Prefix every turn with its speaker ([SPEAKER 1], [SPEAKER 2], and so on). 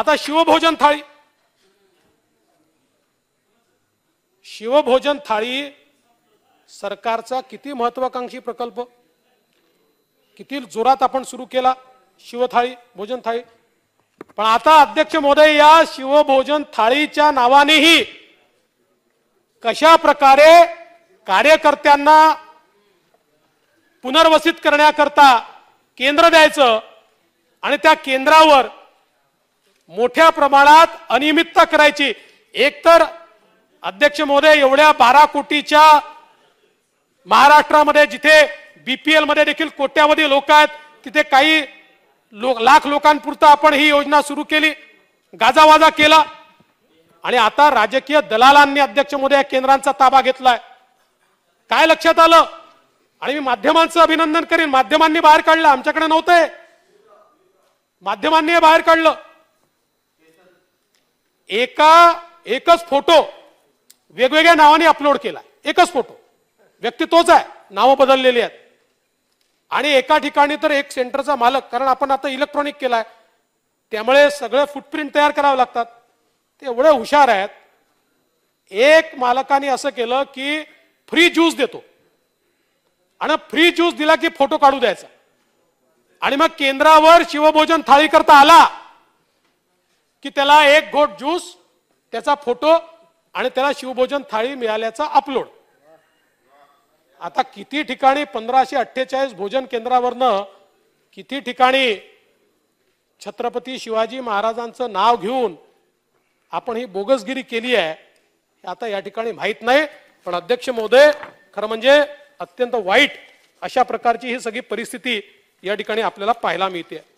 [SPEAKER 1] आता शिवभोजन थाळी शिवभोजन थाळी सरकारचा किती महत्वाकांक्षी प्रकल्प किती जोरात आपण सुरू केला शिवथाळी भोजन थाळी पण आता अध्यक्ष महोदय या शिवभोजन थाळीच्या नावानेही कशा प्रकारे कार्यकर्त्यांना पुनर्वसित करण्याकरता केंद्र द्यायचं आणि त्या केंद्रावर मोठ्या प्रमाणात अनियमितता करायची एकतर अध्यक्ष महोदय एवढ्या बारा कोटीच्या महाराष्ट्रामध्ये जिथे बीपीएल मध्ये देखील कोट्यावधी लोक आहेत तिथे काही लो, लाख लोकांपुरतं आपण ही योजना सुरू केली गाजावाजा केला आणि आता राजकीय दलालांनी अध्यक्ष महोदय या केंद्रांचा ताबा घेतलाय काय लक्षात आलं आणि मी माध्यमांचं अभिनंदन करीन माध्यमांनी बाहेर काढलं आमच्याकडे नव्हतंय माध्यमांनी बाहेर काढलं एका एकच फोटो वेगवेगळ्या नावाने अपलोड केला एकच फोटो व्यक्ती तोच आहे नावं बदललेली आहेत आणि एका ठिकाणी तर एक सेंटरचा मालक कारण आपण आता इलेक्ट्रॉनिक केलाय त्यामुळे सगळं फुटप्रिंट तयार करावे लागतात ते एवढे हुशार आहेत एक मालकाने असं केलं की फ्री ज्यूस देतो आणि फ्री ज्यूस दिला की फोटो काढू द्यायचा आणि मग केंद्रावर शिवभोजन थाळी करता आला की त्याला एक गोट ज्यूस त्याचा फोटो आणि त्याला शिवभोजन थाळी मिळाल्याचा अपलोड आता किती ठिकाणी पंधराशे अठ्ठेचाळीस भोजन केंद्रावरनं किती ठिकाणी छत्रपती शिवाजी महाराजांचं नाव घेऊन आपण ही बोगसगिरी केली आहे आता या ठिकाणी माहीत नाही पण अध्यक्ष महोदय खरं म्हणजे अत्यंत वाईट अशा प्रकारची ही सगळी परिस्थिती या ठिकाणी आपल्याला पाहायला मिळते